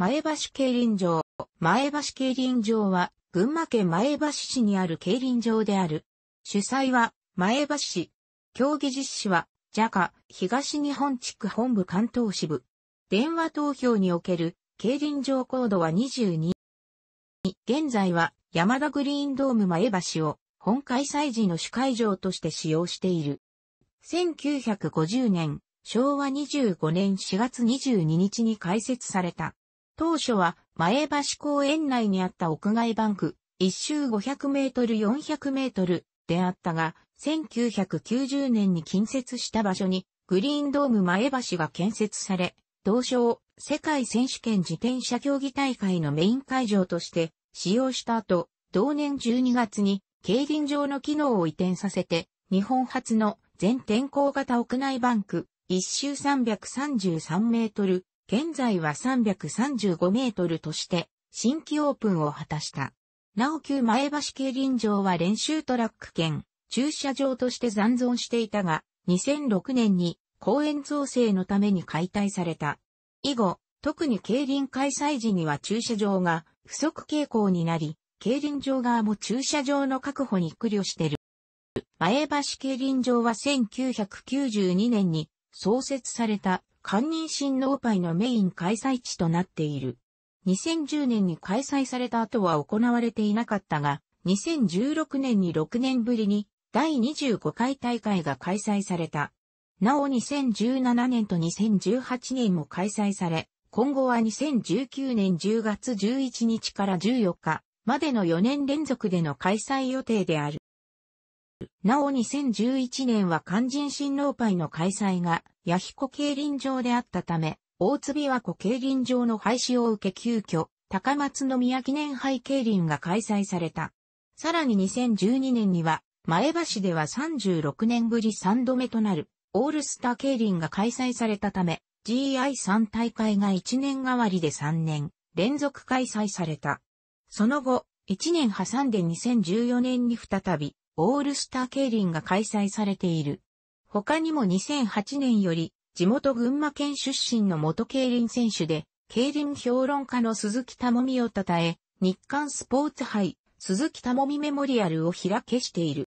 前橋競輪場。前橋競輪場は、群馬県前橋市にある競輪場である。主催は、前橋市。競技実施は、JACA、東日本地区本部関東支部。電話投票における、競輪場コードは22。現在は、山田グリーンドーム前橋を、本開催時の主会場として使用している。1950年、昭和25年4月22日に開設された。当初は前橋公園内にあった屋外バンク、一周500メートル400メートルであったが、1990年に近接した場所にグリーンドーム前橋が建設され、同初、世界選手権自転車競技大会のメイン会場として使用した後、同年12月に競輪場の機能を移転させて、日本初の全天候型屋内バンク、一周333メートル現在は335メートルとして、新規オープンを果たした。なお旧前橋競輪場は練習トラック兼、駐車場として残存していたが、2006年に公園造成のために解体された。以後、特に競輪開催時には駐車場が不足傾向になり、競輪場側も駐車場の確保に苦慮している。前橋競輪場は1992年に創設された人新親パイのメイン開催地となっている。2010年に開催された後は行われていなかったが、2016年に6年ぶりに第25回大会が開催された。なお2017年と2018年も開催され、今後は2019年10月11日から14日までの4年連続での開催予定である。なお2011年は肝心親パイの開催が、八彦競輪場であったため、大津琵琶湖競輪場の廃止を受け急遽、高松宮記念杯競輪が開催された。さらに2012年には、前橋では36年ぶり3度目となる、オールスター競輪が開催されたため、GI3 大会が1年代わりで3年連続開催された。その後、1年挟んで2014年に再び、オールスター競輪が開催されている。他にも2008年より、地元群馬県出身の元競輪選手で、競輪評論家の鈴木たもみを称え、日刊スポーツ杯、鈴木たもみメモリアルを開けしている。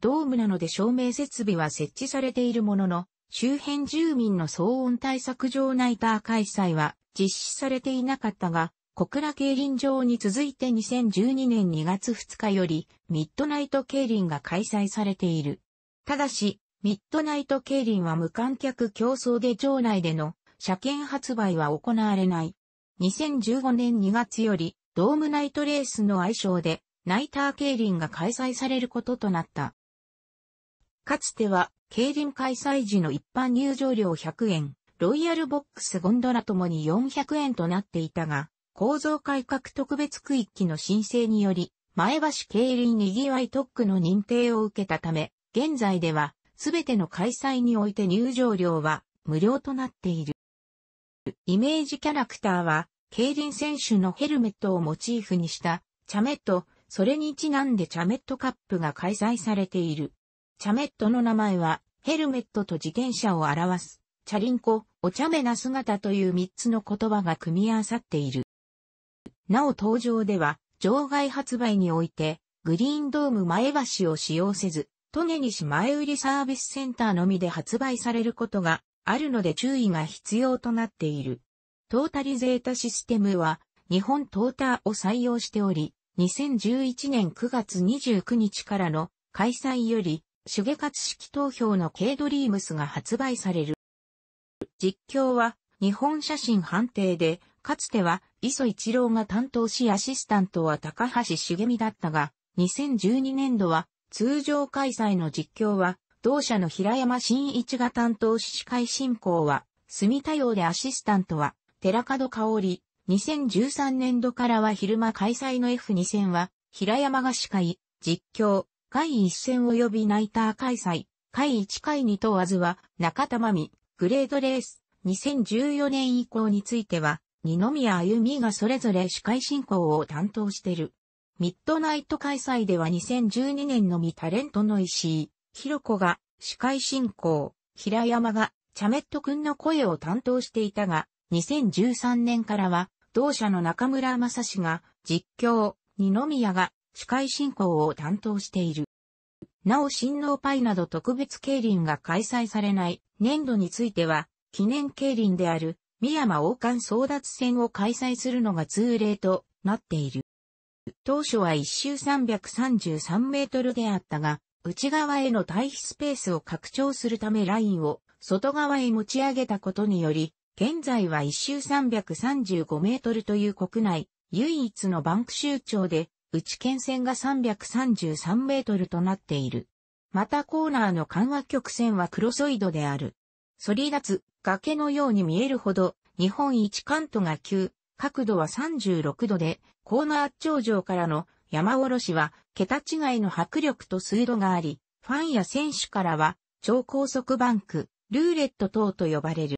ドームなので照明設備は設置されているものの、周辺住民の騒音対策上ナイター開催は実施されていなかったが、小倉競輪場に続いて2012年2月2日より、ミッドナイト競輪が開催されている。ただし、ミッドナイト競輪は無観客競争で場内での車検発売は行われない。2015年2月より、ドームナイトレースの愛称で、ナイター競輪が開催されることとなった。かつては、競輪開催時の一般入場料100円、ロイヤルボックスゴンドラともに400円となっていたが、構造改革特別区域の申請により、前橋競輪にぎわい特区の認定を受けたため、現在では、すべての開催において入場料は無料となっている。イメージキャラクターは、競輪選手のヘルメットをモチーフにした、チャメット、それにちなんでチャメットカップが開催されている。チャメットの名前は、ヘルメットと自転車を表す、チャリンコ、お茶目な姿という3つの言葉が組み合わさっている。なお登場では、場外発売において、グリーンドーム前橋を使用せず、トネ西前売りサービスセンターのみで発売されることがあるので注意が必要となっている。トータリゼータシステムは、日本トータを採用しており、2011年9月29日からの開催より、手芸活式投票の K ドリームスが発売される。実況は、日本写真判定で、かつては磯一郎が担当しアシスタントは高橋茂美だったが、2012年度は通常開催の実況は同社の平山新一が担当し司会進行は住田用でアシスタントは寺門香織。2013年度からは昼間開催の F2 戦は平山が司会、実況、会1戦及びナイター開催、会1回に問わずは中田美、グレードレース。2014年以降については、二宮歩みがそれぞれ司会進行を担当してる。ミッドナイト開催では2012年のみタレントの石井、ひろこが司会進行、平山がチャメット君の声を担当していたが、2013年からは同社の中村正史が実況、二宮が司会進行を担当している。なお新郎パイなど特別競輪が開催されない年度については、記念競輪である三山王冠争奪戦を開催するのが通例となっている。当初は一周333メートルであったが、内側への対比スペースを拡張するためラインを外側へ持ち上げたことにより、現在は一周335メートルという国内唯一のバンク州長で、内県線が333メートルとなっている。またコーナーの緩和曲線はクロソイドである。そり立つ崖のように見えるほど、日本一関東が急、角度は36度で、コーナー頂上からの山下ろしは、桁違いの迫力と水路があり、ファンや選手からは、超高速バンク、ルーレット等と呼ばれる。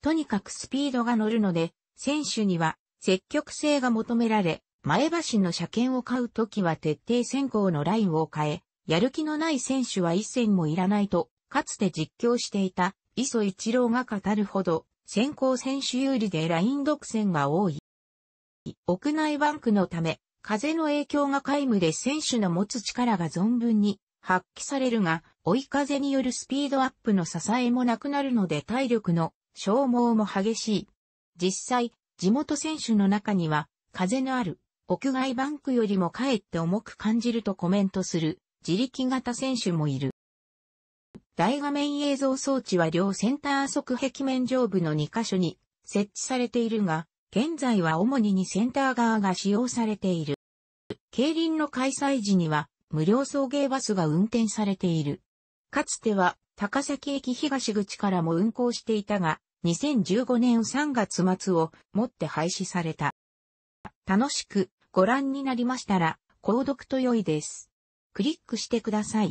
とにかくスピードが乗るので、選手には積極性が求められ、前橋の車検を買うときは徹底先行のラインを変え、やる気のない選手は一戦もいらないと、かつて実況していた磯一郎が語るほど、先行選手有利でライン独占が多い。屋内バンクのため、風の影響が皆無で選手の持つ力が存分に発揮されるが、追い風によるスピードアップの支えもなくなるので体力の消耗も激しい。実際、地元選手の中には、風のある屋外バンクよりもかえって重く感じるとコメントする自力型選手もいる。大画面映像装置は両センター側壁面上部の2カ所に設置されているが、現在は主に2センター側が使用されている。競輪の開催時には無料送迎バスが運転されている。かつては高崎駅東口からも運行していたが、2015年3月末をもって廃止された。楽しくご覧になりましたら、購読と良いです。クリックしてください。